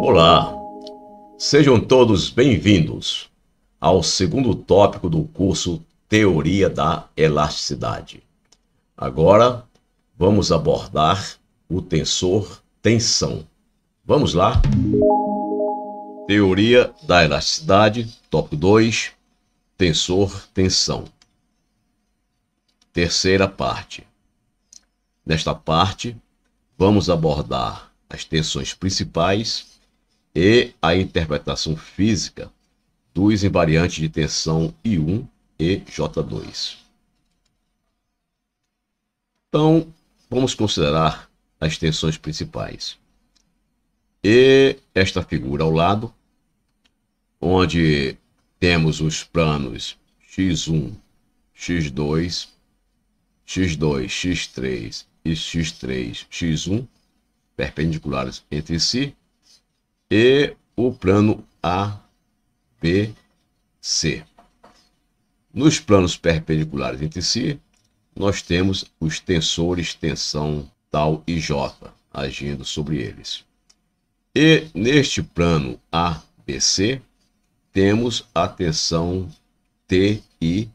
Olá, sejam todos bem-vindos ao segundo tópico do curso Teoria da Elasticidade. Agora vamos abordar o tensor tensão. Vamos lá? Teoria da Elasticidade, tópico 2, tensor tensão. Terceira parte. Nesta parte, vamos abordar as tensões principais e a interpretação física dos invariantes de tensão I1 e J2. Então, vamos considerar as tensões principais. E esta figura ao lado, onde temos os planos X1, X2, X2, X3 e X3, X1, perpendiculares entre si e o plano ABC. Nos planos perpendiculares entre si, nós temos os tensores tensão tal e J agindo sobre eles. E neste plano ABC, temos a tensão TI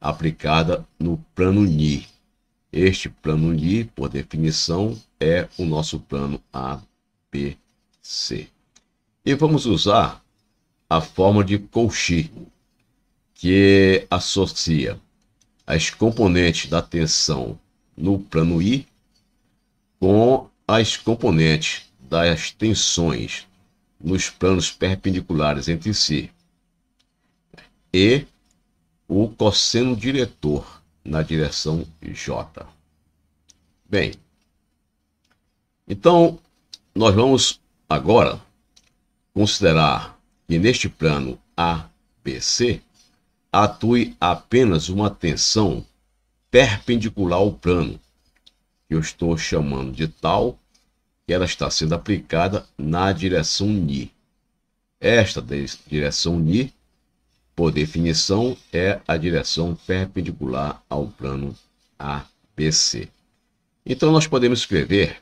aplicada no plano NI. Este plano Li, por definição, é o nosso plano ABC. E vamos usar a forma de Cauchy, que associa as componentes da tensão no plano I com as componentes das tensões nos planos perpendiculares entre si e o cosseno diretor na direção J. Bem, então nós vamos agora considerar que neste plano ABC atue apenas uma tensão perpendicular ao plano, que eu estou chamando de tal que ela está sendo aplicada na direção Ni. Esta direção Ni por definição, é a direção perpendicular ao plano ABC. Então, nós podemos escrever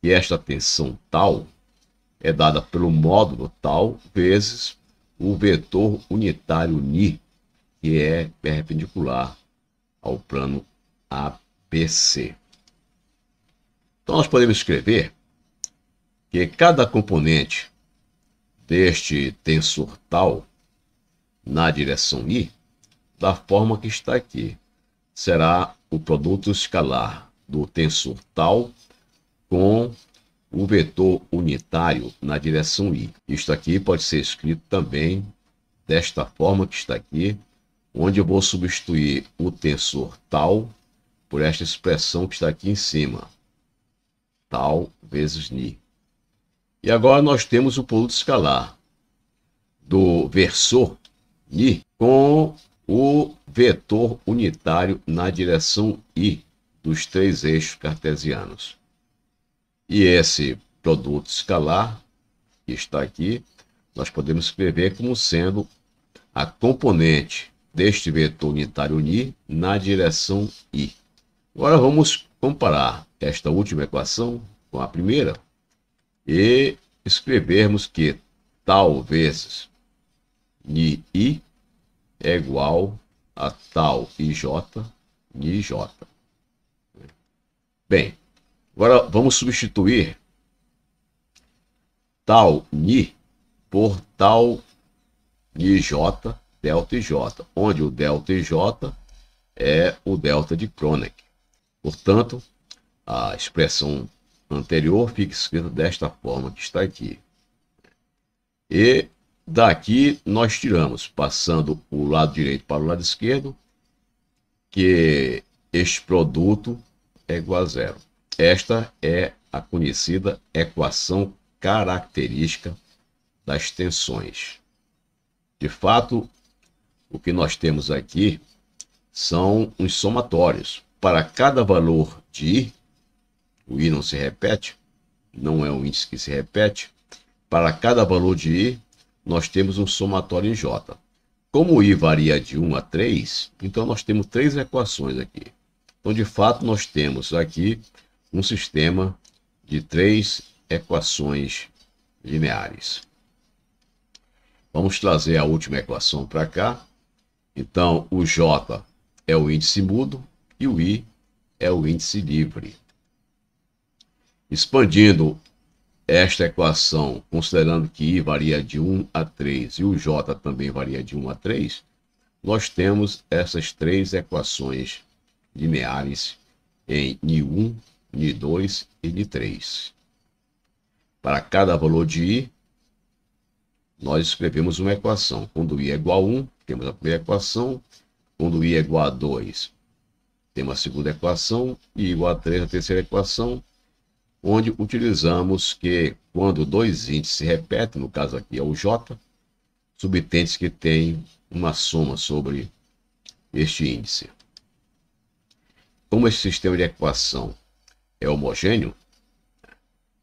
que esta tensão tal é dada pelo módulo tal vezes o vetor unitário ni, que é perpendicular ao plano ABC. Então, nós podemos escrever que cada componente deste tensor tal na direção I da forma que está aqui. Será o produto escalar do tensor tal com o vetor unitário na direção i. Isto aqui pode ser escrito também desta forma que está aqui, onde eu vou substituir o tensor tal por esta expressão que está aqui em cima, tal vezes ni. E agora nós temos o produto escalar do versor I com o vetor unitário na direção I dos três eixos cartesianos. E esse produto escalar, que está aqui, nós podemos escrever como sendo a componente deste vetor unitário I na direção I. Agora vamos comparar esta última equação com a primeira e escrevermos que tal vezes Ni I é igual a tal IJ, Ni J. Bem, agora vamos substituir tal Ni por tal IJ, delta IJ, onde o delta IJ é o delta de Kronek. Portanto, a expressão anterior fica escrita desta forma que está aqui. E Daqui nós tiramos, passando o lado direito para o lado esquerdo, que este produto é igual a zero. Esta é a conhecida equação característica das tensões. De fato, o que nós temos aqui são os somatórios. Para cada valor de i, o i não se repete, não é um índice que se repete, para cada valor de i, nós temos um somatório em J. Como o I varia de 1 a 3, então nós temos três equações aqui. Então, de fato, nós temos aqui um sistema de três equações lineares. Vamos trazer a última equação para cá. Então, o J é o índice mudo e o I é o índice livre. Expandindo esta equação, considerando que I varia de 1 a 3 e o J também varia de 1 a 3, nós temos essas três equações lineares em N1, N2 e N3. Para cada valor de I, nós escrevemos uma equação. Quando I é igual a 1, temos a primeira equação. Quando I é igual a 2, temos a segunda equação. E igual a 3, a terceira equação onde utilizamos que quando dois índices se repetem, no caso aqui é o J, subtentes que têm uma soma sobre este índice. Como esse sistema de equação é homogêneo,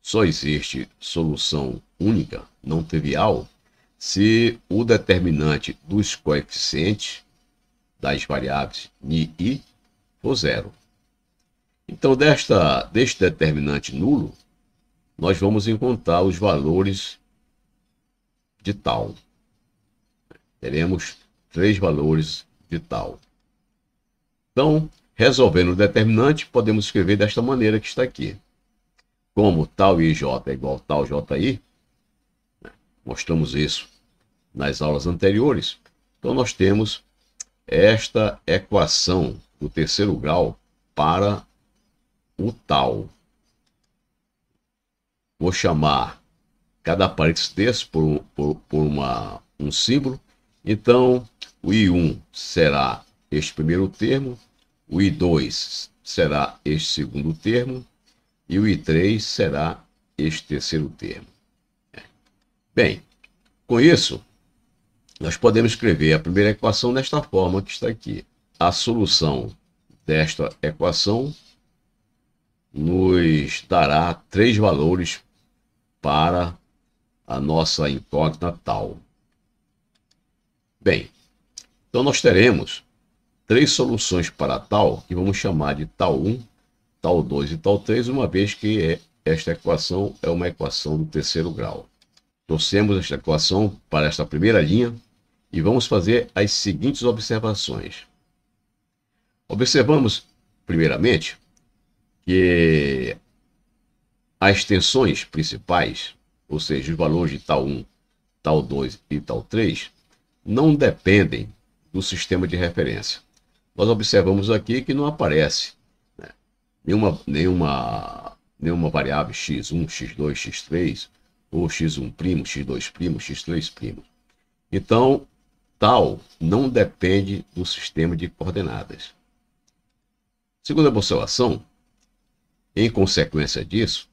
só existe solução única, não trivial, se o determinante dos coeficientes das variáveis ni e for zero. Então, desta, deste determinante nulo, nós vamos encontrar os valores de tal. Teremos três valores de tal. Então, resolvendo o determinante, podemos escrever desta maneira que está aqui. Como tal IJ é igual a tal JI, né? mostramos isso nas aulas anteriores. Então, nós temos esta equação do terceiro grau para o tal. Vou chamar cada parênteses por, por, por uma, um símbolo. Então, o I1 será este primeiro termo, o I2 será este segundo termo e o I3 será este terceiro termo. Bem, com isso, nós podemos escrever a primeira equação desta forma que está aqui. A solução desta equação nos dará três valores para a nossa incógnita tal. Bem, então nós teremos três soluções para tal, que vamos chamar de tal 1, tal 2 e tal 3, uma vez que é, esta equação é uma equação do terceiro grau. Trouxemos esta equação para esta primeira linha e vamos fazer as seguintes observações. Observamos, primeiramente, que as tensões principais, ou seja, os valores de tal 1, tal 2 e tal 3, não dependem do sistema de referência. Nós observamos aqui que não aparece né? nenhuma, nenhuma, nenhuma variável x1, x2, x3, ou x1', x2', x3'. Então, tal não depende do sistema de coordenadas. Segundo a observação, em consequência disso,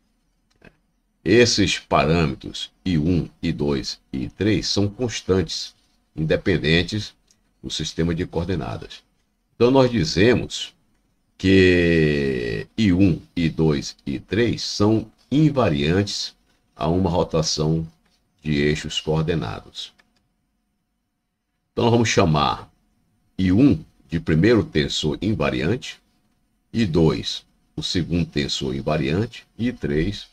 esses parâmetros I1, I2 e I3 são constantes, independentes do sistema de coordenadas. Então, nós dizemos que I1, I2 e I3 são invariantes a uma rotação de eixos coordenados. Então, nós vamos chamar I1 de primeiro tensor invariante, I2 o segundo tensor invariante e 3,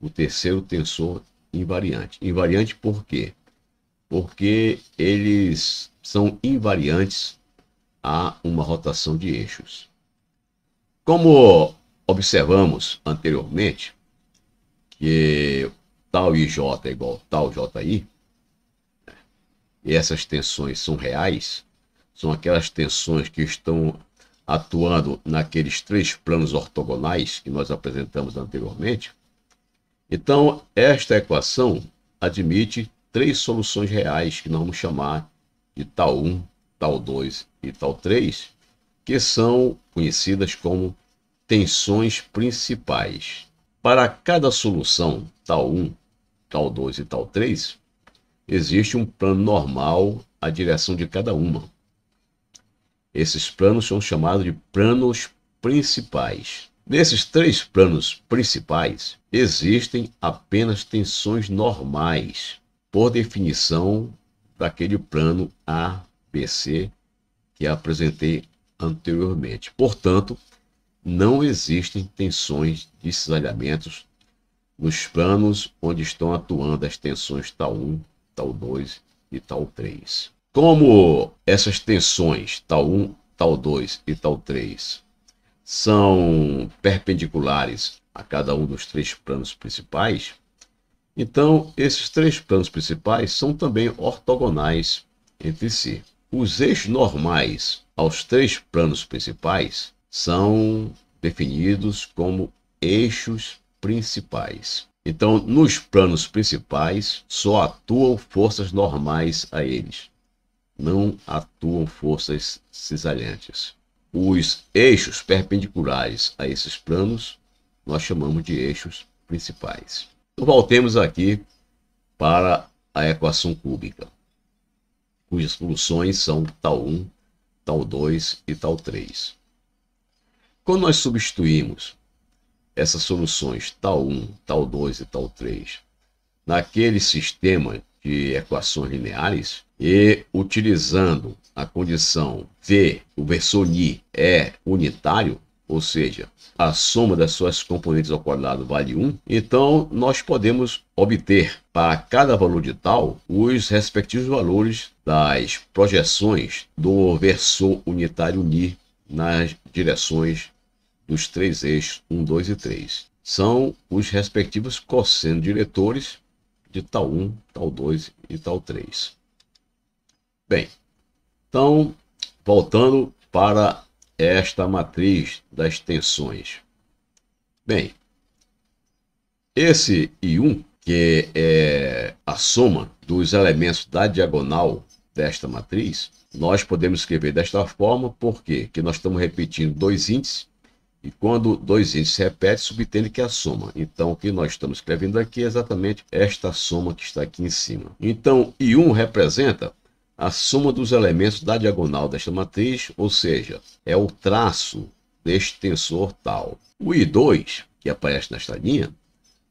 o terceiro tensor invariante. Invariante por quê? Porque eles são invariantes a uma rotação de eixos. Como observamos anteriormente, que tal IJ é igual a tal JI, e essas tensões são reais, são aquelas tensões que estão atuando naqueles três planos ortogonais que nós apresentamos anteriormente. Então, esta equação admite três soluções reais que nós vamos chamar de tal 1, tal 2 e tal 3, que são conhecidas como tensões principais. Para cada solução, tal 1, tal 2 e tal 3, existe um plano normal à direção de cada uma. Esses planos são chamados de planos principais. Nesses três planos principais, existem apenas tensões normais, por definição daquele plano ABC que apresentei anteriormente. Portanto, não existem tensões de cisalhamentos nos planos onde estão atuando as tensões tal 1, tal 2 e tal 3. Como essas tensões, tal 1, tal 2 e tal 3, são perpendiculares a cada um dos três planos principais, então esses três planos principais são também ortogonais entre si. Os eixos normais aos três planos principais são definidos como eixos principais. Então, nos planos principais, só atuam forças normais a eles não atuam forças cisalhantes. Os eixos perpendiculares a esses planos nós chamamos de eixos principais. Então, voltemos aqui para a equação cúbica, cujas soluções são tal 1, tal 2 e tal 3. Quando nós substituímos essas soluções tal 1, tal 2 e tal 3 naquele sistema de equações lineares e utilizando a condição V, o Bersoni é unitário, ou seja, a soma das suas componentes ao quadrado vale 1, então nós podemos obter para cada valor de tal os respectivos valores das projeções do versor unitário Ni nas direções dos três eixos 1, 2 e 3. São os respectivos cossenos diretores de tal 1, tal 2 e tal 3. Bem, então, voltando para esta matriz das tensões. Bem, esse I1, que é, é a soma dos elementos da diagonal desta matriz, nós podemos escrever desta forma, porque que nós estamos repetindo dois índices, e quando dois índices se repetem, subtende que é a soma. Então, o que nós estamos escrevendo aqui é exatamente esta soma que está aqui em cima. Então, I1 representa a soma dos elementos da diagonal desta matriz, ou seja, é o traço deste tensor tal. O I2, que aparece nesta linha,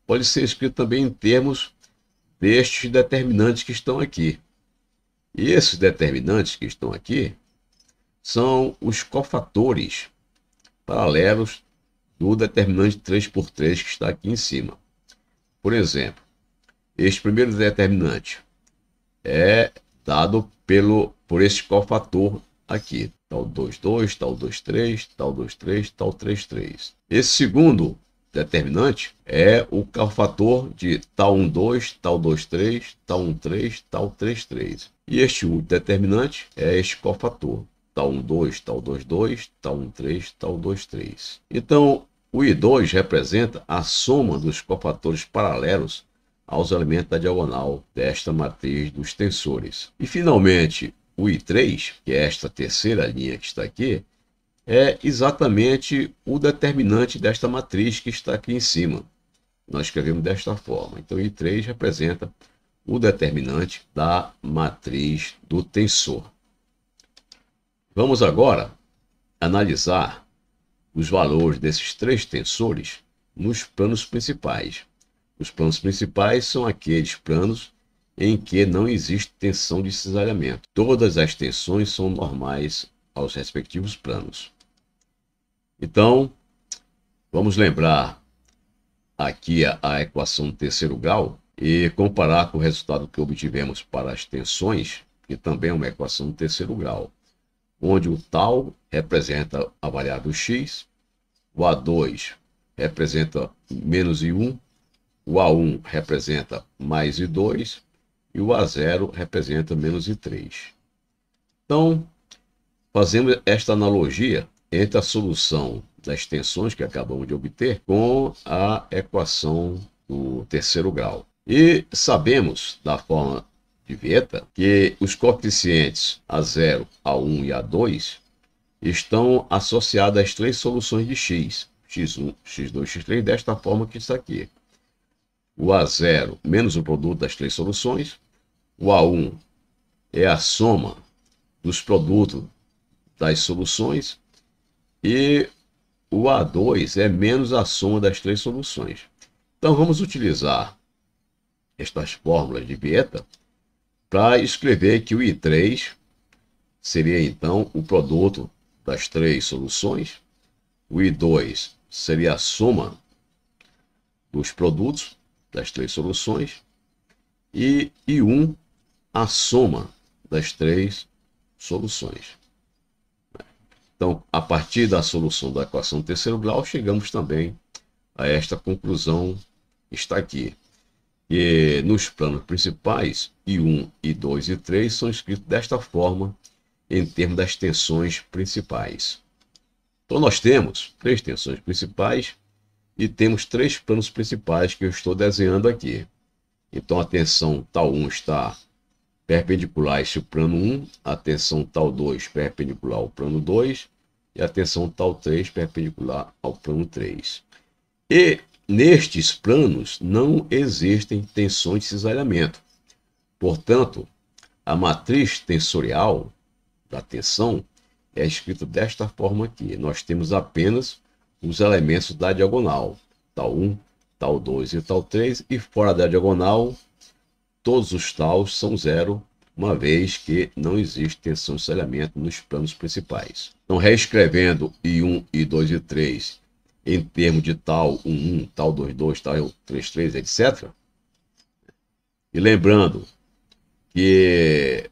pode ser escrito também em termos destes determinantes que estão aqui. E esses determinantes que estão aqui são os cofatores paralelos do determinante 3x3 que está aqui em cima. Por exemplo, este primeiro determinante é dado pelo, por este cofator aqui. Tal 2, 2, tal 2, 3, tal 2, 3, tal 3, 3. Esse segundo determinante é o cofator de tal 1, 2, tal 2, 3, tal 1, 3, tal 3, 3. E este último determinante é este cofator tal 1, 2, tal 2, 2, tal 1, 3, tal 2, 3. Então, o I2 representa a soma dos cofatores paralelos aos elementos da diagonal desta matriz dos tensores. E, finalmente, o I3, que é esta terceira linha que está aqui, é exatamente o determinante desta matriz que está aqui em cima. Nós escrevemos desta forma. Então, I3 representa o determinante da matriz do tensor. Vamos agora analisar os valores desses três tensores nos planos principais. Os planos principais são aqueles planos em que não existe tensão de cisalhamento. Todas as tensões são normais aos respectivos planos. Então, vamos lembrar aqui a, a equação do terceiro grau e comparar com o resultado que obtivemos para as tensões, que também é uma equação do terceiro grau onde o tal representa a variável x, o A2 representa menos e 1 o A1 representa mais e 2 e o A0 representa menos e 3 Então, fazemos esta analogia entre a solução das tensões que acabamos de obter com a equação do terceiro grau. E sabemos, da forma de Vieta que os coeficientes A0, A1 e A2 estão associados às três soluções de x, x1, x2, x3, desta forma que está aqui. O A0 menos o produto das três soluções, o A1 é a soma dos produtos das soluções e o A2 é menos a soma das três soluções. Então vamos utilizar estas fórmulas de Vieta para escrever que o I3 seria então o produto das três soluções, o I2 seria a soma dos produtos das três soluções e I1 a soma das três soluções. Então, a partir da solução da equação terceiro grau, chegamos também a esta conclusão está aqui. E nos planos principais, I1, I2 e 3 são escritos desta forma em termos das tensões principais. Então nós temos três tensões principais e temos três planos principais que eu estou desenhando aqui. Então a tensão tal 1 está perpendicular a este plano 1, a tensão tal 2 perpendicular ao plano 2 e a tensão tal 3 perpendicular ao plano 3. E Nestes planos não existem tensões de cisalhamento. Portanto, a matriz tensorial da tensão é escrita desta forma aqui. Nós temos apenas os elementos da diagonal, tal 1, tal 2 e tal 3, e fora da diagonal, todos os taus são zero, uma vez que não existe tensão de cisalhamento nos planos principais. Então, reescrevendo I1, I2 e 3 em termos de tal 1, 1 tal 2, 2, tal 3, 3, etc. E lembrando que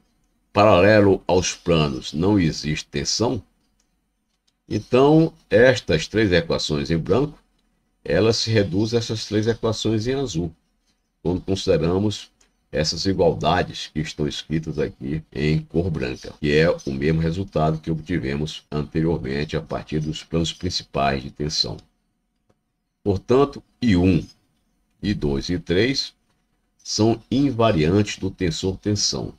paralelo aos planos não existe tensão, então estas três equações em branco, elas se reduzem a essas três equações em azul, quando consideramos essas igualdades que estão escritas aqui em cor branca, que é o mesmo resultado que obtivemos anteriormente a partir dos planos principais de tensão. Portanto, I1, I2 e I3 são invariantes do tensor-tensão,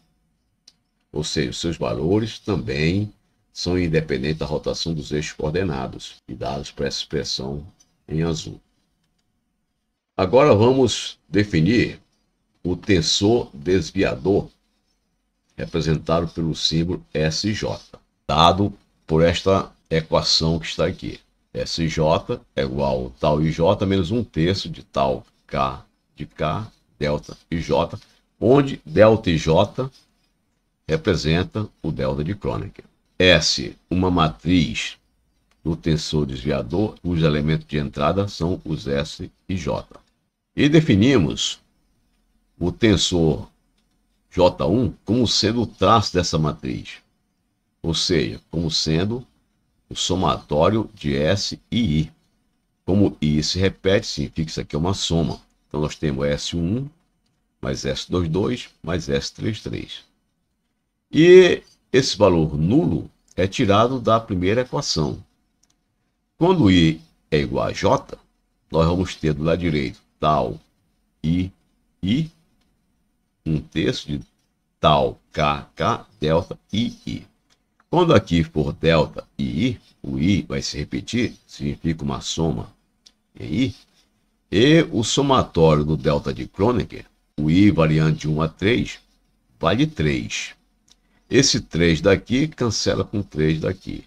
ou seja, seus valores também são independentes da rotação dos eixos coordenados e dados para essa expressão em azul. Agora vamos definir o tensor desviador, representado pelo símbolo SJ, dado por esta equação que está aqui. SJ é igual a tal IJ menos 1 terço de tal K de K, delta IJ, onde delta IJ representa o delta de Kronecker. S, uma matriz do tensor desviador, cujos elementos de entrada são os S e J. E definimos o tensor J1 como sendo o traço dessa matriz, ou seja, como sendo o somatório de S e I. Como I se repete, significa que isso aqui é uma soma. Então, nós temos S1 mais S22 mais S33. E esse valor nulo é tirado da primeira equação. Quando I é igual a J, nós vamos ter do lado direito tal I, I um terço de tal KK, delta II. Quando aqui for delta e I, o I vai se repetir, significa uma soma em I, e o somatório do delta de Kronecker, o I variante de 1 a 3, vale 3. Esse 3 daqui cancela com 3 daqui.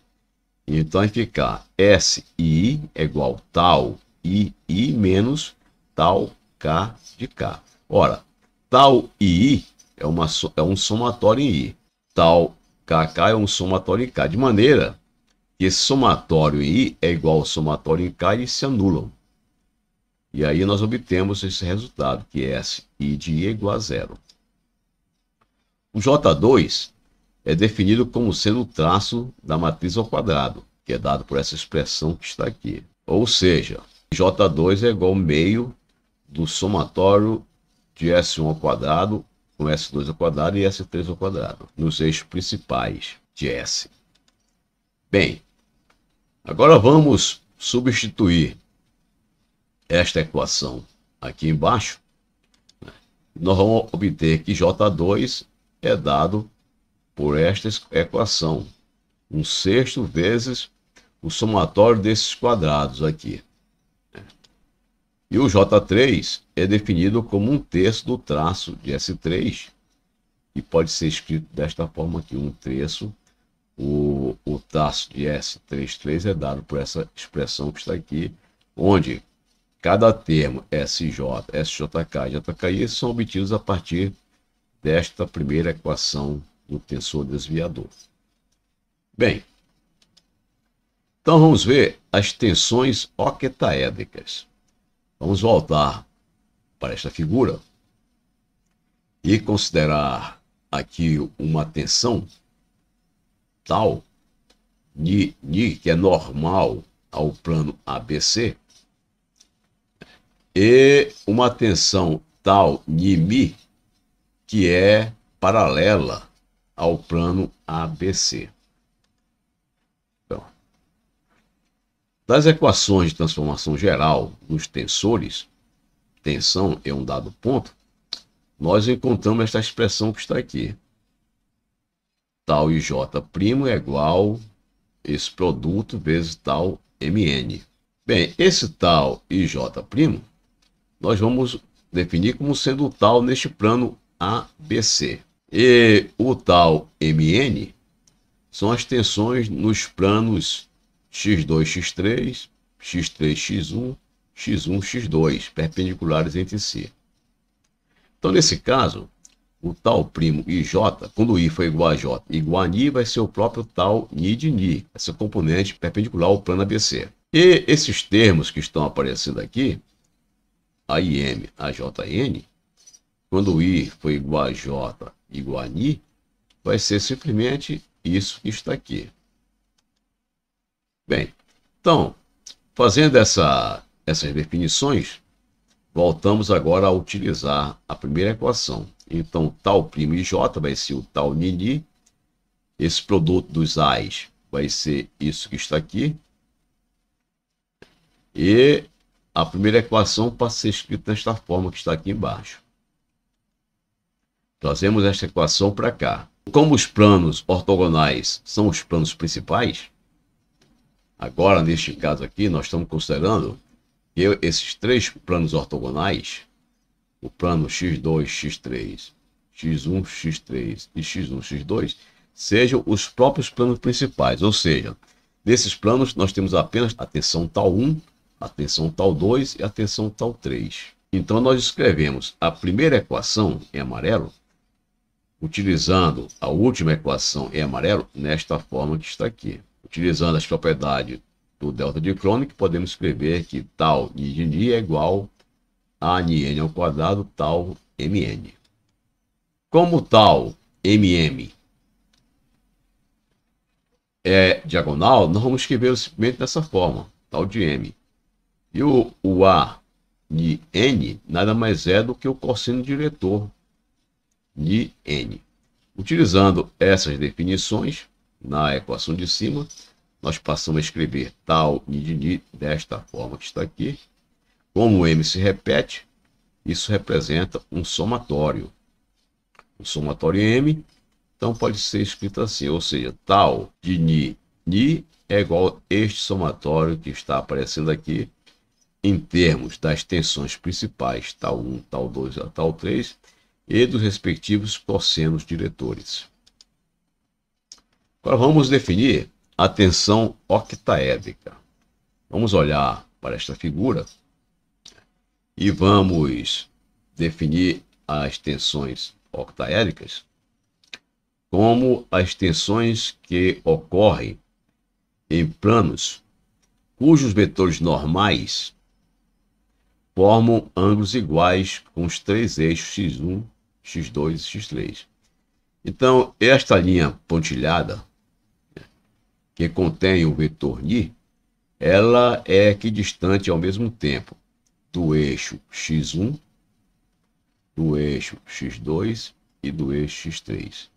Então vai ficar SI é igual tal II menos tal K de K. Ora, Tal e I é, uma, é um somatório em I. Tal KK é um somatório em K. De maneira que esse somatório em I é igual ao somatório em K e se anulam. E aí nós obtemos esse resultado, que é S, I de I é igual a zero. O J2 é definido como sendo o traço da matriz ao quadrado, que é dado por essa expressão que está aqui. Ou seja, J2 é igual ao meio do somatório de S1 ao quadrado, com S2 ao quadrado e S3 ao quadrado, nos eixos principais de S. Bem, agora vamos substituir esta equação aqui embaixo. Né? Nós vamos obter que J2 é dado por esta equação, um sexto vezes o somatório desses quadrados aqui. E o J3 é definido como um terço do traço de S3, e pode ser escrito desta forma aqui, um terço. O, o traço de S33 é dado por essa expressão que está aqui, onde cada termo SJ, SJK e JKI são obtidos a partir desta primeira equação do tensor desviador. Bem, então vamos ver as tensões octaédricas. Vamos voltar para esta figura e considerar aqui uma tensão tal de, que é normal ao plano ABC e uma tensão tal de mi que é paralela ao plano ABC. Das equações de transformação geral nos tensores, tensão é um dado ponto, nós encontramos esta expressão que está aqui. Tal IJ' é igual esse produto vezes tal MN. Bem, esse tal IJ' nós vamos definir como sendo o tal neste plano ABC. E o tal MN são as tensões nos planos x2, x3, x3, x1, x1, x2, perpendiculares entre si. Então, nesse caso, o tal primo IJ, quando I for igual a J, igual a Ni, vai ser o próprio tal Ni de Ni, essa componente perpendicular ao plano ABC. E esses termos que estão aparecendo aqui, a j n quando I for igual a J, igual a Ni, vai ser simplesmente isso que está aqui. Bem, então, fazendo essa, essas definições, voltamos agora a utilizar a primeira equação. Então, tal primo J vai ser o tal Nini, esse produto dos A's vai ser isso que está aqui. E a primeira equação passa a ser escrita desta forma que está aqui embaixo. Trazemos esta equação para cá. Como os planos ortogonais são os planos principais, Agora, neste caso aqui, nós estamos considerando que esses três planos ortogonais, o plano x2, x3, x1, x3 e x1, x2, sejam os próprios planos principais. Ou seja, nesses planos nós temos apenas a tensão tal 1, a tensão tal 2 e a tensão tal 3. Então, nós escrevemos a primeira equação em amarelo, utilizando a última equação em amarelo, nesta forma que está aqui. Utilizando as propriedades do delta de Cronich, podemos escrever que tal de Didi é igual a Nn ao quadrado tal Mn. Como tal MM é diagonal, nós vamos escrever simplesmente dessa forma, tal de M. E o, o A de N nada mais é do que o cosseno diretor de N. Utilizando essas definições, na equação de cima, nós passamos a escrever tal e de desta forma que está aqui. Como o m se repete, isso representa um somatório. O somatório m, então pode ser escrito assim, ou seja, tal de ni, ni é igual a este somatório que está aparecendo aqui em termos das tensões principais, tal 1, tal 2 tal 3, e dos respectivos cossenos diretores. Agora vamos definir a tensão octaédrica. Vamos olhar para esta figura e vamos definir as tensões octaédricas como as tensões que ocorrem em planos cujos vetores normais formam ângulos iguais com os três eixos x1, x2 e x3. Então, esta linha pontilhada que contém o vetor ni, ela é equidistante ao mesmo tempo do eixo x1, do eixo x2 e do eixo x3.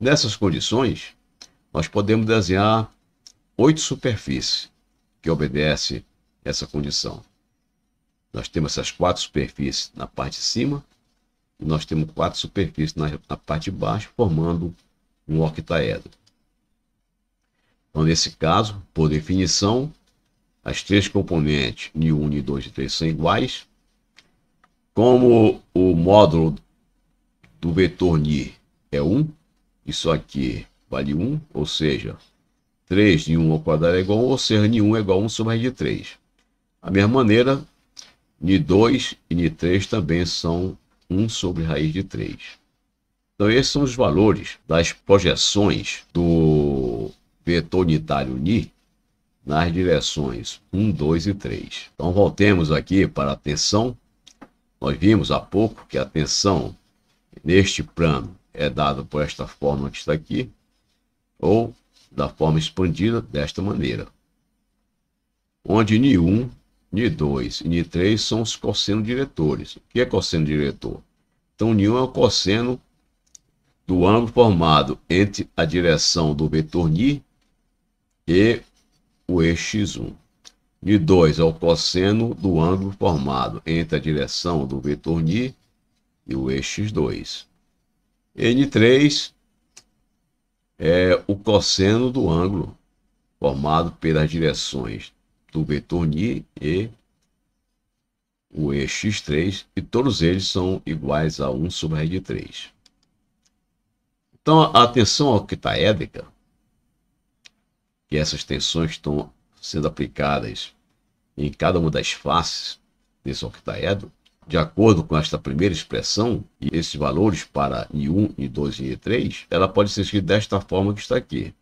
Nessas condições, nós podemos desenhar oito superfícies que obedecem essa condição. Nós temos essas quatro superfícies na parte de cima e nós temos quatro superfícies na, na parte de baixo, formando um octaedro. Então, nesse caso, por definição, as três componentes N1, N2 e 3 são iguais. Como o módulo do vetor N é 1, isso aqui vale 1, ou seja, 3 de 1 ao quadrado é igual a 1, ou seja, N1 é igual a 1 sobre raiz de 3. Da mesma maneira, N2 e N3 também são 1 sobre raiz de 3. Então, esses são os valores das projeções do vetoritário Ni nas direções 1, 2 e 3. Então voltemos aqui para a tensão. Nós vimos há pouco que a tensão neste plano é dada por esta forma que está aqui, ou da forma expandida desta maneira, onde Ni1, Ni2 e Ni3 são os cossenos diretores. O que é cosseno diretor? Então, Ni1 é o cosseno do ângulo formado entre a direção do vetor Ni e o x1, de 2 é o cosseno do ângulo formado entre a direção do vetor Ni e o x2. N3 é o cosseno do ângulo formado pelas direções do vetor Ni e o x3, e todos eles são iguais a 1 sobre a raiz de 3. Então, a tensão octaédrica que essas tensões estão sendo aplicadas em cada uma das faces desse octaedro, de acordo com esta primeira expressão, e esses valores para I1, I2 e I3, ela pode ser escrita desta forma que está aqui.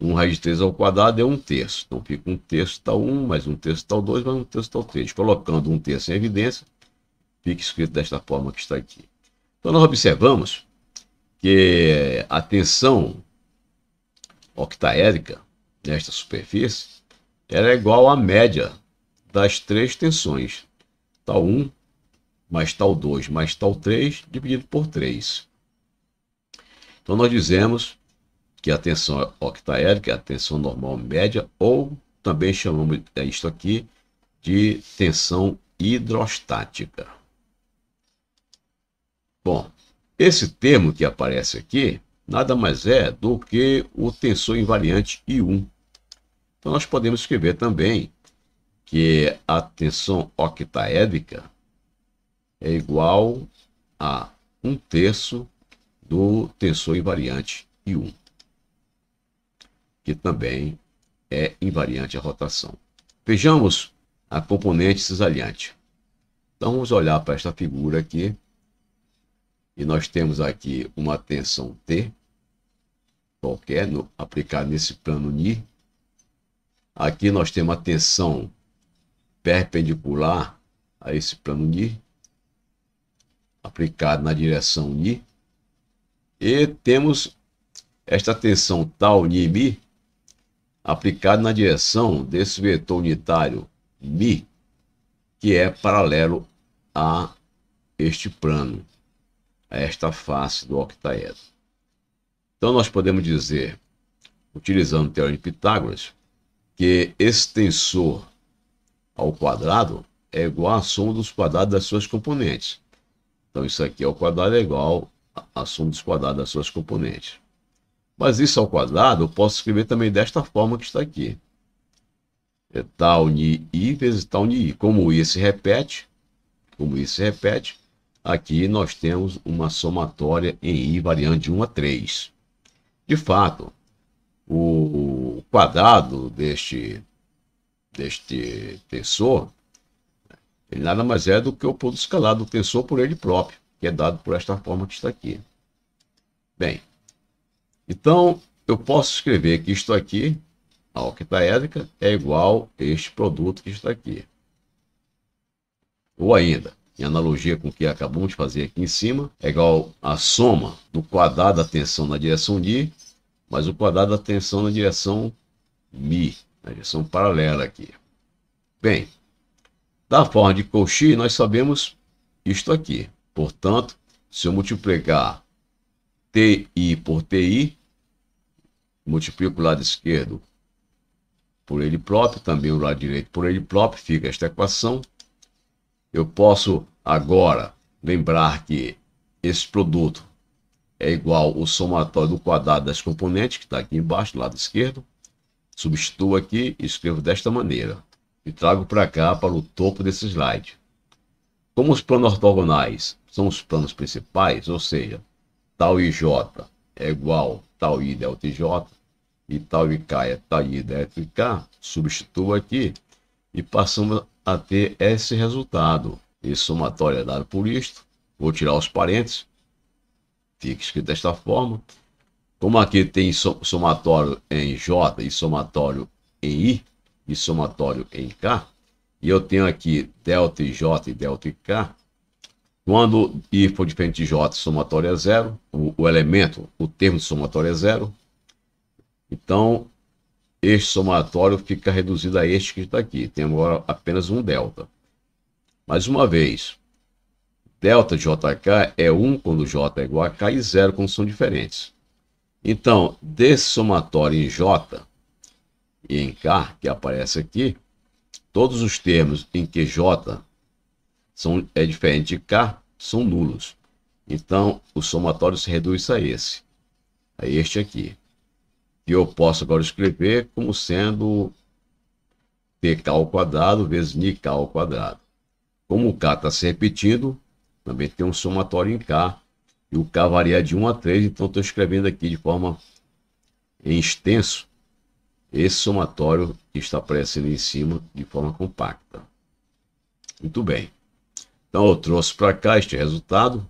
1 raiz de 3 ao quadrado é 1 terço. Então fica 1 terço tal 1, mais 1 terço tal 2, mais 1 terço tal 3. Colocando 1 terço em evidência, fica escrito desta forma que está aqui. Então nós observamos que a tensão octaédrica nesta superfície, ela é igual à média das três tensões, tal 1 mais tal 2 mais tal 3 dividido por 3. Então nós dizemos que a tensão octaédrica é a tensão normal média, ou também chamamos é isto aqui de tensão hidrostática. Bom, esse termo que aparece aqui nada mais é do que o tensor invariante I1. Então, nós podemos escrever também que a tensão octaédrica é igual a 1 terço do tensor invariante I1, que também é invariante à rotação. Vejamos a componente cisalhante. Então, vamos olhar para esta figura aqui. E nós temos aqui uma tensão T, qualquer no, aplicado nesse plano NI. Aqui nós temos a tensão perpendicular a esse plano NI, aplicado na direção NI. E temos esta tensão tal NI-MI aplicada na direção desse vetor unitário Mi, que é paralelo a este plano, a esta face do octaedro. Então nós podemos dizer, utilizando o teorema de Pitágoras, que extensor ao quadrado é igual à soma dos quadrados das suas componentes. Então isso aqui ao quadrado é igual à soma dos quadrados das suas componentes. Mas isso ao quadrado eu posso escrever também desta forma que está aqui. É tal ni i vezes tal ni i. Como o i se repete, como i se repete, aqui nós temos uma somatória em i variando de 1 a 3. De fato, o quadrado deste, deste tensor, ele nada mais é do que o produto escalar do tensor por ele próprio, que é dado por esta forma que está aqui. Bem, então eu posso escrever que isto aqui, a octaédrica, é igual a este produto que está aqui. Ou ainda, em analogia com o que acabamos de fazer aqui em cima, é igual a soma do quadrado da tensão na direção de, mais o quadrado da tensão na direção mi, na direção paralela aqui. Bem, da forma de Cauchy, nós sabemos isto aqui. Portanto, se eu multiplicar TI por TI, multiplico o lado esquerdo por ele próprio, também o lado direito por ele próprio, fica esta equação eu posso agora lembrar que esse produto é igual o somatório do quadrado das componentes, que está aqui embaixo, do lado esquerdo. Substituo aqui e escrevo desta maneira. E trago para cá, para o topo desse slide. Como os planos ortogonais são os planos principais, ou seja, tal IJ é igual tal I delta IJ, e tal IK é tal I delta IK, substituo aqui, e passamos a ter esse resultado. E somatória é dado por isto. Vou tirar os parênteses. Fica escrito desta forma. Como aqui tem somatório em J e somatório em I e somatório em K, e eu tenho aqui delta J e delta K, quando I for diferente de J, somatório é zero, o, o elemento, o termo de somatório é zero, então, este somatório fica reduzido a este que está aqui. Tem agora apenas um delta. Mais uma vez, delta de JK é 1 quando J é igual a K e 0 quando são diferentes. Então, desse somatório em J e em K, que aparece aqui, todos os termos em que J são, é diferente de K são nulos. Então, o somatório se reduz a esse, a este aqui que eu posso agora escrever como sendo tk ao quadrado vezes nik ao quadrado. Como o k está se repetindo, também tem um somatório em k, e o k varia de 1 a 3, então estou escrevendo aqui de forma em extenso esse somatório que está aparecendo em cima de forma compacta. Muito bem. Então eu trouxe para cá este resultado.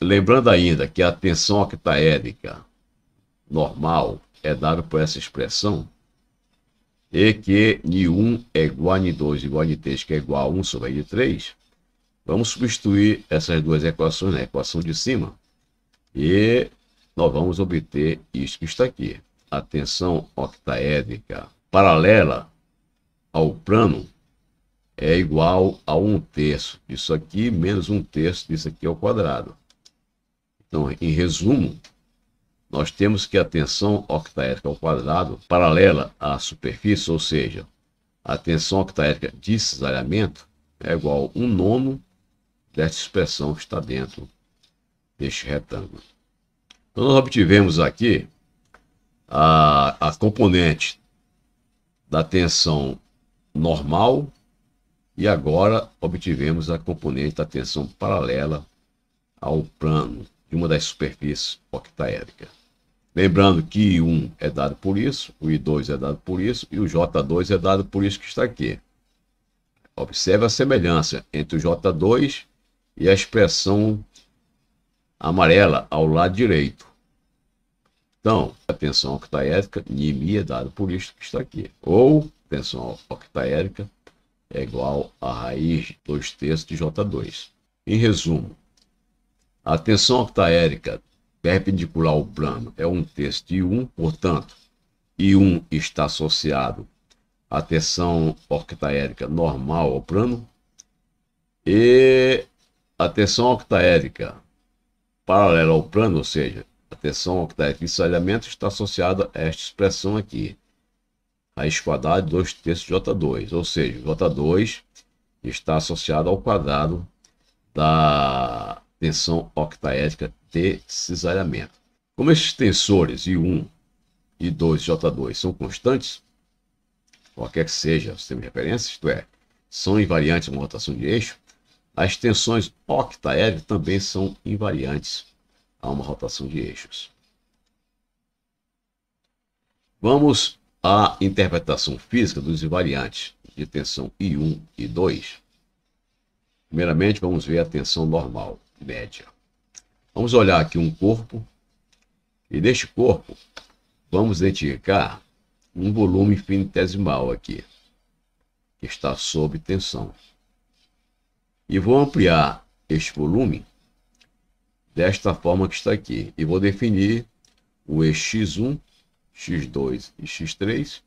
Lembrando ainda que a tensão octaédrica normal é dado por essa expressão, e que N1 é igual a N2 igual a N3, que é igual a 1 sobre N3, vamos substituir essas duas equações na equação de cima, e nós vamos obter isso que está aqui. A tensão octaédrica paralela ao plano é igual a 1 terço disso aqui, menos 1 terço disso aqui ao quadrado. Então, em resumo, nós temos que a tensão octaédrica ao quadrado paralela à superfície, ou seja, a tensão octaédrica de cisalhamento é igual a um nono desta expressão que está dentro deste retângulo. Então, nós obtivemos aqui a, a componente da tensão normal e agora obtivemos a componente da tensão paralela ao plano de uma das superfícies octaédrica. Lembrando que I1 é dado por isso, o I2 é dado por isso e o J2 é dado por isso que está aqui. Observe a semelhança entre o J2 e a expressão amarela ao lado direito. Então, a tensão octaédrica, nimi é dado por isso que está aqui. Ou tensão octaédrica é igual a raiz de 2 terços de J2. Em resumo, a tensão octaédrica perpendicular ao plano é um texto de 1 um, portanto, e 1 está associado à tensão octaédrica normal ao plano e a tensão octaédrica paralela ao plano, ou seja, a tensão octaédrica de saneamento está associada a esta expressão aqui, raiz quadrada de 2 terços J2, ou seja, J2 está associado ao quadrado da tensão octaédrica de cisalhamento. Como esses tensores I1 e 2 J2 são constantes, qualquer que seja o sistema de referência, isto é, são invariantes uma rotação de eixo, as tensões octaedro também são invariantes a uma rotação de eixos. Vamos à interpretação física dos invariantes de tensão I1 e 2. Primeiramente, vamos ver a tensão normal, média. Vamos olhar aqui um corpo. E neste corpo, vamos identificar um volume infinitesimal aqui, que está sob tensão. E vou ampliar este volume desta forma que está aqui. E vou definir o x 1 X2 e X3.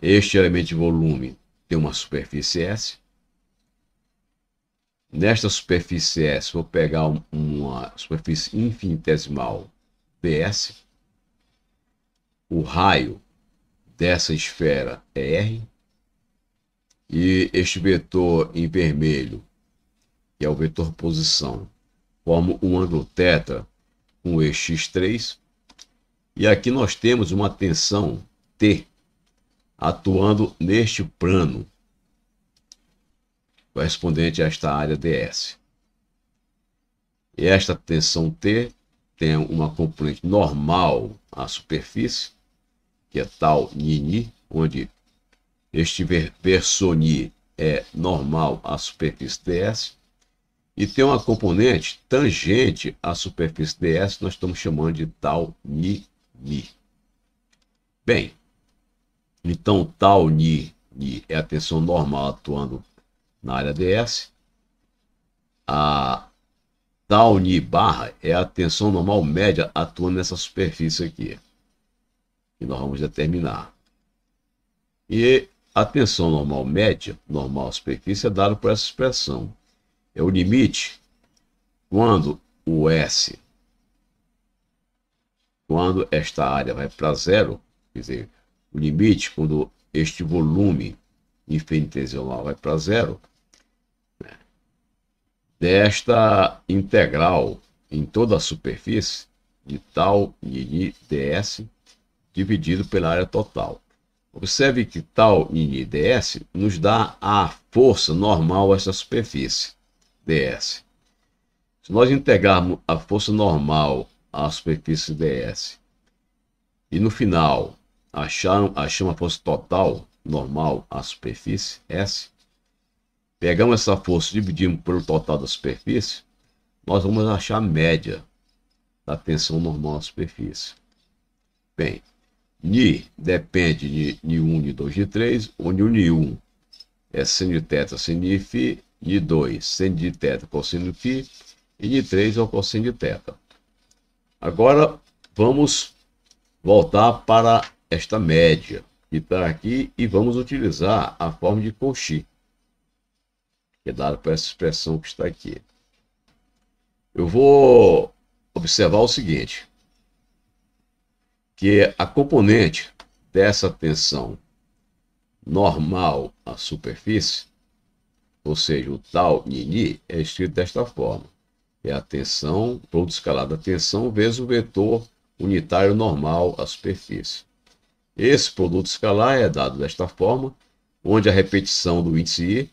Este elemento de volume tem uma superfície S. Nesta superfície S, vou pegar uma superfície infinitesimal ds O raio dessa esfera é R. E este vetor em vermelho, que é o vetor posição, forma um ângulo θ com o eixo x3. E aqui nós temos uma tensão T atuando neste plano correspondente a esta área ds. E esta tensão T tem uma componente normal à superfície, que é tal nini, onde este ni é normal à superfície ds, e tem uma componente tangente à superfície ds, que nós estamos chamando de tal nini. Bem, então tal ni, ni é a tensão normal atuando na área DS. A Tauni barra é a tensão normal média atuando nessa superfície aqui, que nós vamos determinar. E a tensão normal média, normal superfície, é dada por essa expressão. É o limite quando o S, quando esta área vai para zero, quer dizer, o limite quando este volume infinitesimal vai para zero, desta integral em toda a superfície de tal n ds dividido pela área total. Observe que tal n ds nos dá a força normal a essa superfície ds. Se nós integrarmos a força normal à superfície ds e no final acharmos a força total normal à superfície S, pegamos essa força e dividimos pelo total da superfície, nós vamos achar a média da tensão normal na superfície. Bem, Ni depende de Ni1, Ni2, Ni3, onde o Ni1 é seno de teta, seno de Φ, Ni2 seno de teta, cosseno de Φ, e Ni3 é o cosseno de teta. Agora vamos voltar para esta média que está aqui e vamos utilizar a forma de Cauchy é dado por essa expressão que está aqui. Eu vou observar o seguinte, que a componente dessa tensão normal à superfície, ou seja, o tal nini, é escrito desta forma. É a tensão, produto escalar da tensão, vezes o vetor unitário normal à superfície. Esse produto escalar é dado desta forma, onde a repetição do índice i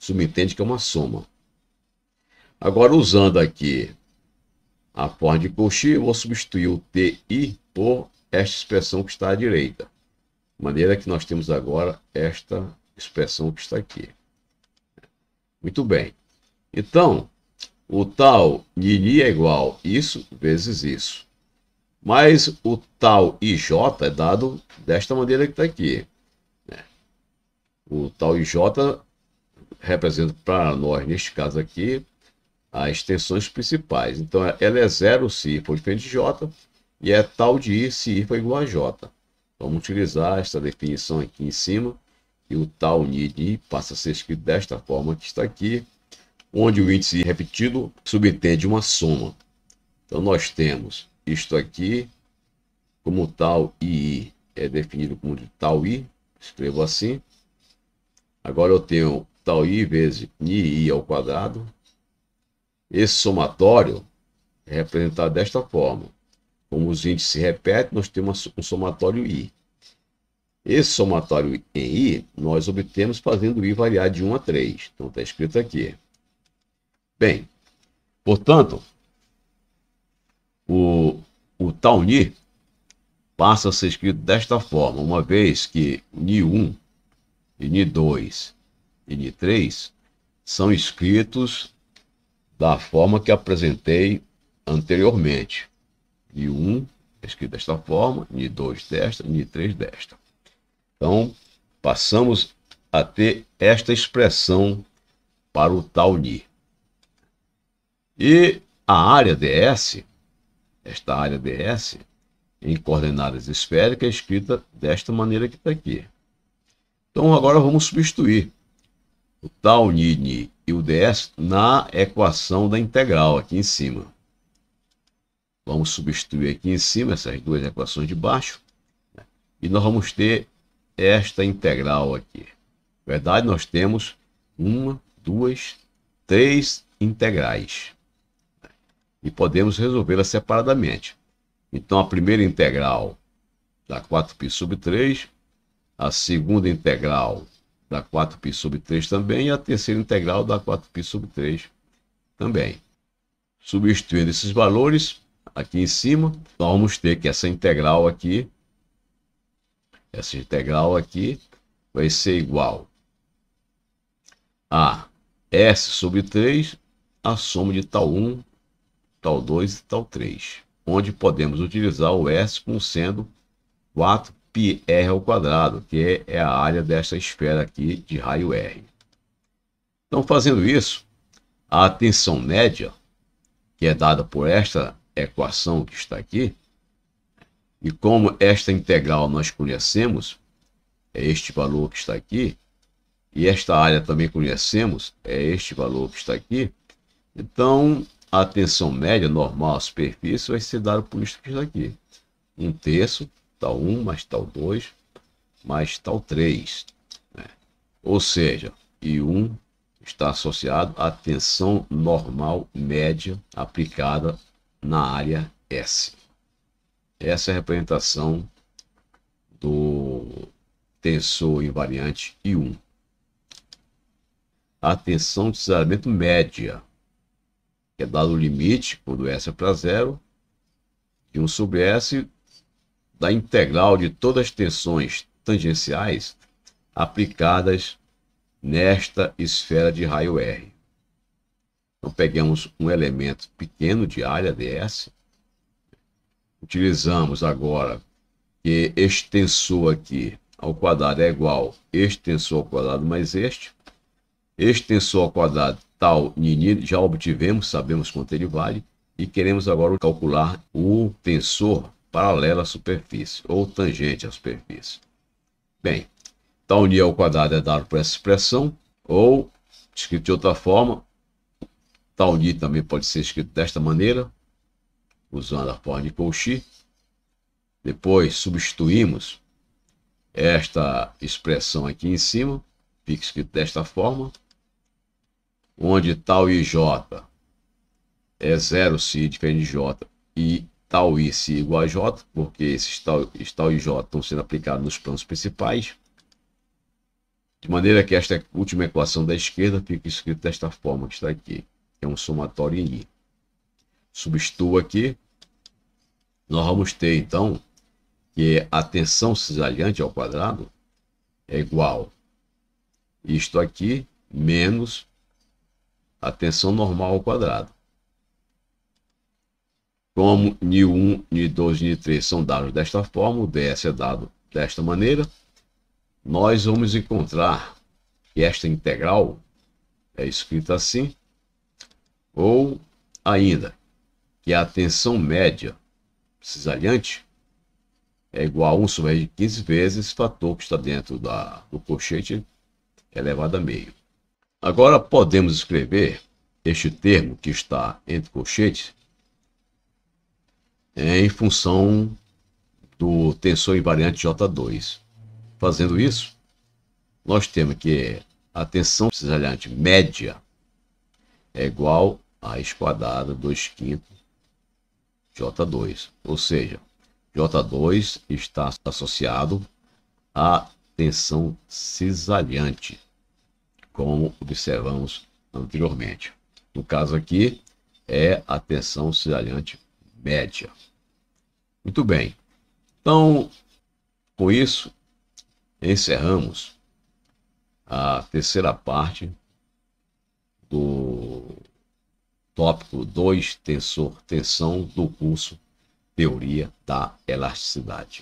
subentende que é uma soma. Agora, usando aqui a forma de Cauchy, eu vou substituir o TI por esta expressão que está à direita. De maneira que nós temos agora esta expressão que está aqui. Muito bem. Então, o tal Nini é igual isso vezes isso. Mas o tal IJ é dado desta maneira que está aqui. O tal IJ representa para nós, neste caso aqui, as tensões principais. Então, ela é zero se I for diferente de J, e é tal de I se I for igual a J. Vamos utilizar esta definição aqui em cima, e o tal ni de I passa a ser escrito desta forma que está aqui, onde o índice I repetido subentende uma soma. Então, nós temos isto aqui, como tal I é definido como de tal I, escrevo assim. Agora eu tenho tal i vezes i ao quadrado. Esse somatório é representado desta forma. Como os índices se repetem, nós temos um somatório i. Esse somatório em i, nós obtemos fazendo i variar de 1 a 3. Então está escrito aqui. Bem, portanto, o, o tal ni passa a ser escrito desta forma, uma vez que ni1 e ni2 e de 3 são escritos da forma que apresentei anteriormente. E 1 é escrito desta forma, n 2 desta, n 3 desta. Então, passamos a ter esta expressão para o tal Ni. E a área DS, esta área DS, em coordenadas esféricas, é escrita desta maneira que está aqui. Então, agora vamos substituir o tal Nini e o ds na equação da integral aqui em cima. Vamos substituir aqui em cima essas duas equações de baixo né? e nós vamos ter esta integral aqui. Na verdade, nós temos uma, duas, três integrais né? e podemos resolvê-las separadamente. Então, a primeira integral dá 4π sobre 3, a segunda integral da 4π sobre 3 também, e a terceira integral da 4π sobre 3 também. Substituindo esses valores aqui em cima, nós vamos ter que essa integral aqui, essa integral aqui vai ser igual a S sobre 3, a soma de tal 1, tal 2 e tal 3, onde podemos utilizar o S como sendo 4 πr ao quadrado, que é a área desta esfera aqui de raio r. Então, fazendo isso, a tensão média, que é dada por esta equação que está aqui, e como esta integral nós conhecemos, é este valor que está aqui, e esta área também conhecemos, é este valor que está aqui, então a tensão média normal à superfície vai ser dada por isto que está aqui. 1 um terço tal 1, mais tal 2, mais tal 3. Né? Ou seja, I1 está associado à tensão normal média aplicada na área S. Essa é a representação do tensor invariante I1. A tensão de desalinhamento média, que é dado o limite, quando S é para zero, de 1 sobre S, da integral de todas as tensões tangenciais aplicadas nesta esfera de raio R. Então, pegamos um elemento pequeno de área ds, utilizamos agora que este tensor aqui ao quadrado é igual este tensor ao quadrado mais este, este tensor ao quadrado tal nini, já obtivemos, sabemos quanto ele vale, e queremos agora calcular o tensor paralela à superfície, ou tangente à superfície. Bem, então n ao quadrado é dado por essa expressão, ou, escrito de outra forma, tal tá n também pode ser escrito desta maneira, usando a forma de Cauchy. Depois substituímos esta expressão aqui em cima, fica escrito desta forma, onde tal j é zero se diferente de J e tal e se igual a J, porque esses tal, tal e J estão sendo aplicados nos planos principais. De maneira que esta última equação da esquerda fica escrita desta forma que está aqui, que é um somatório em I. Substitua aqui, nós vamos ter então que a tensão cisalhante ao quadrado é igual isto aqui menos a tensão normal ao quadrado. Como ni 1 ni 2 ni 3 são dados desta forma, o DS é dado desta maneira, nós vamos encontrar que esta integral é escrita assim, ou ainda que a tensão média cisalhante é igual a 1 sobre de 15 vezes fator que está dentro da, do colchete elevado a meio. Agora podemos escrever este termo que está entre colchetes é, em função do tensor invariante J2. Fazendo isso, nós temos que a tensão cisalhante média é igual a raiz quadrada 2 quintos J2. Ou seja, J2 está associado à tensão cisalhante, como observamos anteriormente. No caso aqui, é a tensão cisalhante média. Muito bem. Então, com isso, encerramos a terceira parte do tópico 2, tensor, tensão do curso Teoria da Elasticidade.